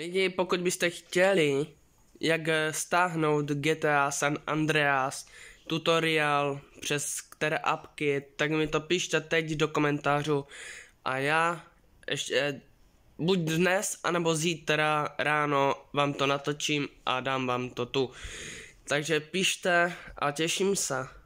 Lidi, pokud byste chtěli, jak stáhnout GTA San Andreas tutoriál přes které apky, tak mi to pište teď do komentářů a já ještě eh, buď dnes, anebo zítra ráno vám to natočím a dám vám to tu. Takže pište a těším se.